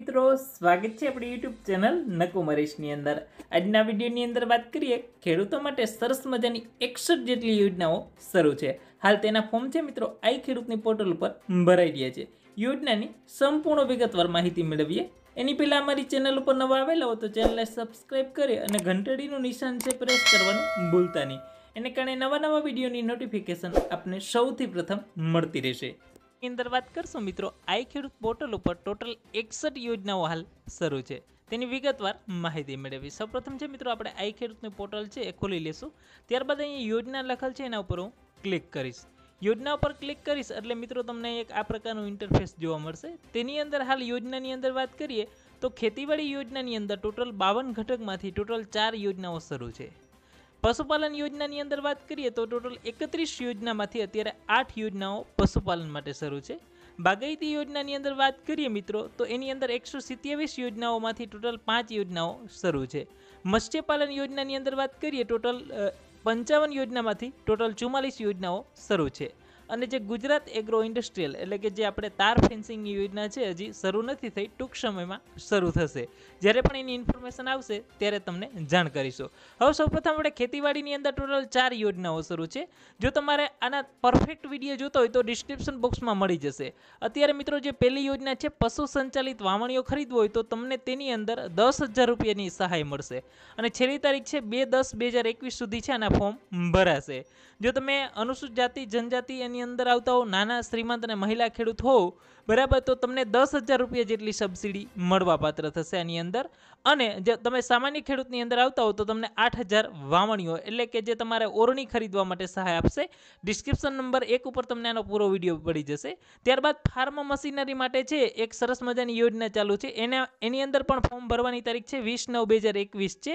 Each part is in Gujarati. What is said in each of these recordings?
મિત્રો સ્વાગત છે આપણી યુટ્યુબ ચેનલ નકુ નકુમરેશની અંદર આજના વિડીયોની અંદર વાત કરીએ ખેડૂતો માટે સરસ મજાની એકસઠ જેટલી યોજનાઓ શરૂ છે હાલ તેના ફોર્મ છે મિત્રો આઈ ખેડૂતની પોર્ટલ ઉપર ભરાઈ રહ્યા છે યોજનાની સંપૂર્ણ વિગતવાર માહિતી મેળવીએ એની પહેલાં અમારી ચેનલ ઉપર નવા આવેલા હોય તો ચેનલને સબસ્ક્રાઈબ કરી અને ઘંટડીનું નિશાન છે પ્રેસ કરવાનું ભૂલતા નહીં એને કારણે નવા નવા વિડીયોની નોટિફિકેશન આપને સૌથી પ્રથમ મળતી રહેશે અંદર વાત કરશું મિત્રો આઈ ખેડૂત પોર્ટલ ઉપર ટોટલ એકસઠ યોજનાઓ હાલ શરૂ છે તેની વિગતવાર માહિતી મેળવી સૌપ્રથમ છે મિત્રો આપણે આઈ ખેડૂતની પોર્ટલ છે એ ખોલી લેશું ત્યારબાદ અહીંયા યોજના લખેલ છે એના ઉપર હું ક્લિક કરીશ યોજના ઉપર ક્લિક કરીશ એટલે મિત્રો તમને એક આ પ્રકારનું ઇન્ટરફેસ જોવા મળશે તેની અંદર હાલ યોજનાની અંદર વાત કરીએ તો ખેતીવાડી યોજનાની અંદર ટોટલ બાવન ઘટકમાંથી ટોટલ ચાર યોજનાઓ શરૂ છે પશુપાલન યોજનાની અંદર વાત કરીએ તો ટોટલ એકત્રીસ યોજનામાંથી અત્યારે આઠ યોજનાઓ પશુપાલન માટે શરૂ છે બાગાયતી યોજનાની અંદર વાત કરીએ મિત્રો તો એની અંદર એકસો સિત્યાવીસ યોજનાઓમાંથી ટોટલ પાંચ યોજનાઓ શરૂ છે મત્સ્યપાલન યોજનાની અંદર વાત કરીએ ટોટલ પંચાવન યોજનામાંથી ટોટલ ચુમ્માલીસ યોજનાઓ શરૂ છે અને જે ગુજરાત એગ્રો ઇન્ડસ્ટ્રીયલ એટલે કે જે આપણે તાર ફેન્સિંગ યોજના છે હજી શરૂ નથી થઈ ટૂંક સમયમાં શરૂ થશે જ્યારે પણ એની ઇન્ફોર્મેશન આવશે ત્યારે તમને જાણ કરીશું હવે સૌપ્રથમ આપણે ખેતીવાડીની અંદર ટોટલ ચાર યોજનાઓ શરૂ છે જો તમારે આના પરફેક્ટ વિડીયો જોતો હોય તો ડિસ્ક્રિપ્શન બોક્સમાં મળી જશે અત્યારે મિત્રો જે પહેલી યોજના છે પશુ સંચાલિત વાવણીઓ ખરીદવું હોય તો તમને તેની અંદર દસ હજાર રૂપિયાની સહાય મળશે અને છેલ્લી તારીખ છે બે દસ બે હજાર એકવીસ સુધી છે આના ફોર્મ ભરાશે જો તમે અનુસૂચિત જાતિ જનજાતિ અને કાયદાની અંદર આવતા હો નાના શ્રીમંત અને મહિલા ખેડૂત હો બરાબર તો તમને દસ હજાર રૂપિયા જેટલી સબસિડી પાત્ર થશે આની અંદર અને જે તમે સામાન્ય ખેડૂતની અંદર આવતા હો તો તમને આઠ હજાર વાવણીઓ એટલે કે જે તમારે ઓરણી ખરીદવા માટે સહાય આપશે ડિસ્ક્રિપ્શન નંબર એક ઉપર તમને આનો પૂરો વિડીયો પડી જશે ત્યારબાદ ફાર્મ મશીનરી માટે છે એક સરસ મજાની યોજના ચાલુ છે એના એની અંદર પણ ફોર્મ ભરવાની તારીખ છે વીસ નવ બે હજાર એકવીસ છે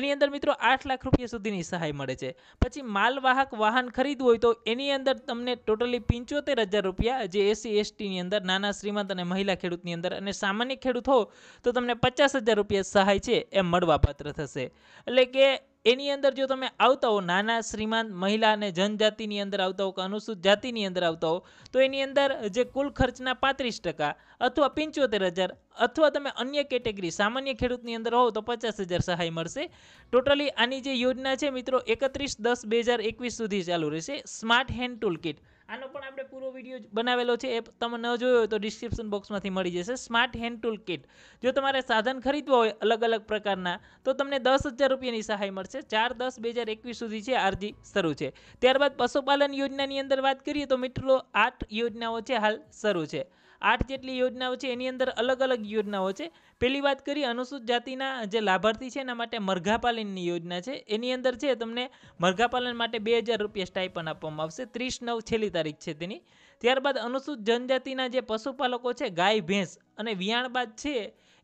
એની અંદર મિત્રો આઠ લાખ રૂપિયા સુધીની સહાય મળે છે પછી માલવાહક વાહન ખરીદવું હોય તો એની અંદર તમને ટોટલી પંચોતેર હજાર રૂપિયા જે એસસી એસટીની અંદર નાના શ્રીમંત અને મહિલા ખેડૂતની અંદર અને સામાન્ય ખેડૂત હો તો તમને પચાસ હજાર રૂપિયા સહાય છે એ મળવાપાત્ર થશે એટલે કે એની અંદર જો તમે આવતા હો નાના શ્રીમંત મહિલા અને જનજાતિની અંદર આવતા હો કે અનુસૂચિત જાતિની અંદર આવતા હો તો એની અંદર જે કુલ ખર્ચના પાંત્રીસ ટકા અથવા પંચોતેર હજાર અથવા તમે અન્ય કેટેગરી સામાન્ય ખેડૂતની અંદર હોવ તો પચાસ હજાર સહાય મળશે ટોટલી આની જે યોજના છે મિત્રો એકત્રીસ દસ બે હજાર એકવીસ સુધી ચાલુ રહેશે સ્માર્ટ હેન્ડ ટૂલ કિટ આનો પણ આપણે પૂરો વિડીયો બનાવેલો છે એ તમે ન જોયો તો ડિસ્ક્રિપ્શન બોક્સમાંથી મળી જશે સ્માર્ટ હેન્ડ ટૂલ કિટ જો તમારે સાધન ખરીદવા હોય અલગ અલગ પ્રકારના તો તમને દસ હજાર રૂપિયાની સહાય મળશે ચાર દસ બે હજાર એકવીસ સુધી છે અરજી શરૂ છે ત્યારબાદ પશુપાલન યોજનાની અંદર વાત કરીએ તો મિત્રો આઠ યોજનાઓ છે હાલ શરૂ છે આઠ જેટલી યોજનાઓ છે એની અંદર અલગ અલગ યોજનાઓ છે પહેલી વાત કરી અનુસૂચિત જાતિના જે લાભાર્થી છે એના માટે મરઘાપાલનની યોજના છે એની અંદર છે તમને મરઘાપાલન માટે બે હજાર રૂપિયા સ્ટાઇપન આપવામાં આવશે ત્રીસ નવ છેલ્લી તારીખ છે તેની ત્યારબાદ અનુસૂચિત જનજાતિના જે પશુપાલકો છે ગાય ભેંસ અને વિયાણ બાદ છે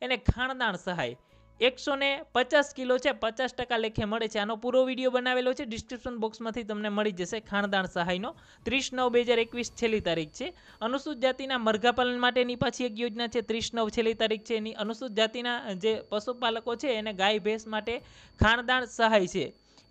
એને ખાણદાણ સહાય એકસો ને પચાસ કિલો છે પચાસ ટકા લેખે મળે છે આનો પૂરો વિડીયો બનાવેલો છે ડિસ્ક્રિપ્શન બોક્સમાંથી તમને મળી જશે ખાણદાણ સહાયનો ત્રીસ નવ બે હજાર એકવીસ છેલ્લી તારીખ છે અનુસૂચિત જાતિના મરઘાપાલન માટેની પાછી એક યોજના છે ત્રીસ નવ છેલ્લી તારીખ છે એની અનુસૂચિત જાતિના જે પશુપાલકો છે એને ગાય ભેંસ માટે ખાણદાણ સહાય છે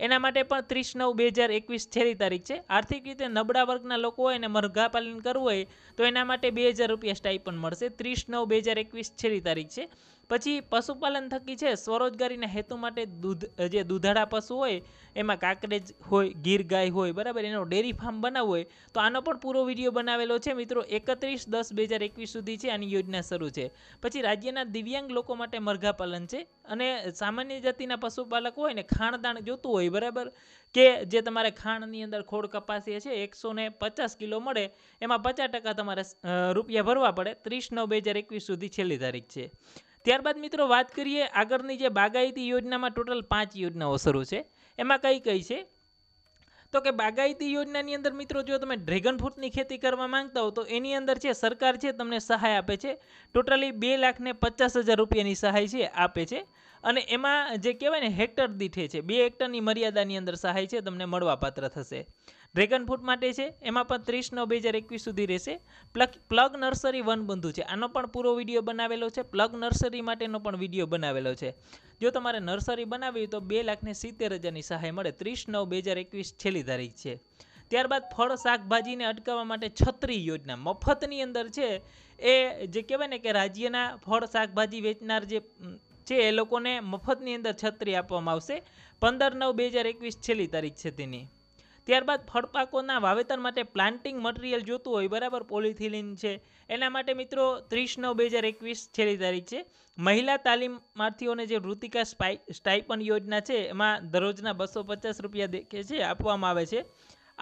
એના માટે પણ ત્રીસ નવ બે હજાર એકવીસ છેલ્લી તારીખ છે આર્થિક રીતે નબળા વર્ગના લોકો હોય અને મરઘાપાલન કરવું હોય તો એના માટે બે હજાર રૂપિયા સ્ટાઈ પણ મળશે ત્રીસ નવ બે હજાર એકવીસ છેલ્લી તારીખ છે પછી પશુપાલન થકી છે સ્વરોજગારીના હેતુ માટે દૂધ જે દૂધાળા પશુ હોય એમાં કાકરેજ હોય ગીર ગાય હોય બરાબર એનો ડેરી ફાર્મ બનાવવો હોય તો આનો પણ પૂરો વિડીયો બનાવેલો છે મિત્રો એકત્રીસ દસ બે હજાર એકવીસ સુધી છે આની યોજના શરૂ છે પછી રાજ્યના દિવ્યાંગ લોકો માટે મરઘાપાલન છે અને સામાન્ય જાતિના પશુપાલક હોય ને ખાણદાણ જોતું હોય બરાબર કે જે તમારે ખાણની અંદર ખોડ કપાસી છે એકસો ને પચાસ કિલો મળે એમાં પચાસ ટકા તમારે રૂપિયા ભરવા પડે ત્રીસ નવ બે હજાર એકવીસ સુધી છેલ્લી તારીખ છે ત્યારબાદ મિત્રો વાત કરીએ આગળની જે બાગાયતી યોજનામાં ટોટલ પાંચ યોજનાઓ શરૂ છે એમાં કઈ કઈ છે તો કે બાગાયતી યોજનાની અંદર મિત્રો જો તમે ડ્રેગન ફ્રૂટની ખેતી કરવા માંગતા હો તો એની અંદર છે સરકાર છે તમને સહાય આપે છે ટોટલી બે લાખને પચાસ હજાર રૂપિયાની સહાય છે આપે છે અને એમાં જે કહેવાય ને હેક્ટર દીઠે છે બે હેક્ટરની મર્યાદાની અંદર સહાય છે તમને મળવાપાત્ર થશે ડ્રેગન ફ્રૂટ માટે છે એમાં પણ ત્રીસ નવ બે હજાર એકવીસ સુધી રહેશે પ્લગ પ્લગ નર્સરી વન બંધુ છે આનો પણ પૂરો વિડીયો બનાવેલો છે પ્લગ નર્સરી માટેનો પણ વિડીયો બનાવેલો છે જો તમારે નર્સરી બનાવવી તો બે લાખને સિત્તેર હજારની સહાય મળે ત્રીસ નવ બે હજાર એકવીસ છેલ્લી તારીખ છે ત્યારબાદ ફળ શાકભાજીને અટકાવવા માટે છત્રી યોજના મફતની અંદર છે એ જે કહેવાય ને કે રાજ્યના ફળ શાકભાજી વેચનાર જે જે એ લોકોને મફતની અંદર છત્રી આપવામાં આવશે પંદર નવ બે હજાર એકવીસ છેલ્લી તારીખ છે તેની ત્યારબાદ ફળપાકોના વાવેતર માટે પ્લાન્ટિંગ મટીરિયલ જોતું હોય બરાબર પોલિથિલિન છે એના માટે મિત્રો ત્રીસ નવ બે હજાર એકવીસ છેલ્લી તારીખ છે મહિલા તાલીમાર્થીઓને જે વૃત્તિકા સ્ટાઇપન યોજના છે એમાં દરરોજના બસો પચાસ રૂપિયા દેખે છે આપવામાં આવે છે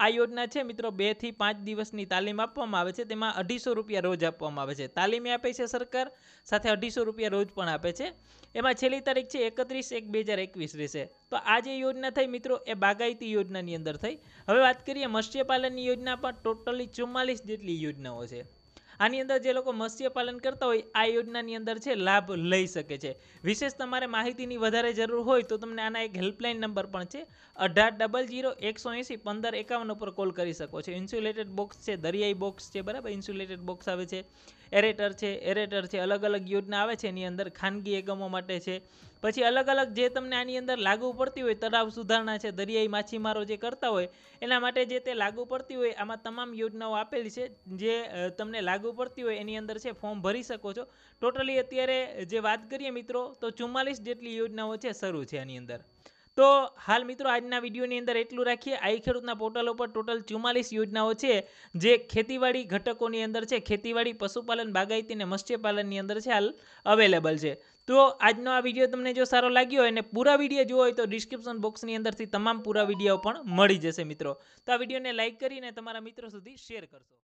આ યોજના છે મિત્રો બેથી પાંચ દિવસની તાલીમ આપવામાં આવે છે તેમાં અઢીસો રૂપિયા રોજ આપવામાં આવે છે તાલીમ આપે છે સરકાર સાથે અઢીસો રૂપિયા રોજ પણ આપે છે એમાં છેલ્લી તારીખ છે એકત્રીસ એક બે હજાર એકવીસ રહેશે તો આ જે યોજના થઈ મિત્રો એ બાગાયતી યોજનાની અંદર થઈ હવે વાત કરીએ મત્સ્યપાલનની યોજના પણ ટોટલી ચુમ્માલીસ જેટલી યોજનાઓ છે આની અંદર જે લોકો મત્સ્ય પાલન કરતા હોય આ યોજનાની અંદર છે લાભ લઈ શકે છે વિશેષ તમારે માહિતીની વધારે જરૂર હોય તો તમને આના એક હેલ્પલાઇન નંબર પણ છે અઢાર ડબલ જીરો એકસો એંસી પંદર એકાવન ઉપર કોલ કરી શકો છો ઇન્સ્યુલેટેડ બોક્સ છે દરિયાઈ બોક્સ છે બરાબર ઇન્સ્યુલેટેડ બોક્સ આવે છે એરેટર છે એરેટર છે અલગ અલગ યોજના આવે છે એની અંદર ખાનગી એકમો માટે છે પછી અલગ અલગ જે તમને આની અંદર લાગુ પડતી હોય તળાવ સુધારણા છે દરિયાઈ માછીમારો જે કરતા હોય એના માટે જે તે લાગુ પડતી હોય આમાં તમામ યોજનાઓ આપેલી છે જે તમને લાગુ પડતી હોય એની અંદર છે ફોર્મ ભરી શકો છો ટોટલી અત્યારે જે વાત કરીએ મિત્રો તો ચુમ્માલીસ જેટલી યોજનાઓ છે શરૂ છે આની અંદર તો હાલ મિત્રો આજના વિડીયોની અંદર એટલું રાખીએ આઈ ખેડૂતના પોર્ટલ ઉપર ટોટલ ચુમ્માલીસ યોજનાઓ છે જે ખેતીવાડી ઘટકોની અંદર છે ખેતીવાડી પશુપાલન બાગાયતી અને મત્સ્યપાલનની અંદર છે હાલ અવેલેબલ છે તો આજનો આ વિડીયો તમને જો સારો લાગ્યો હોય અને પૂરા વિડીયો જોવો હોય તો ડિસ્ક્રિપ્શન બોક્સની અંદરથી તમામ પૂરા વિડીયો પણ મળી જશે મિત્રો તો આ વિડીયોને લાઇક કરીને તમારા મિત્રો સુધી શેર કરશો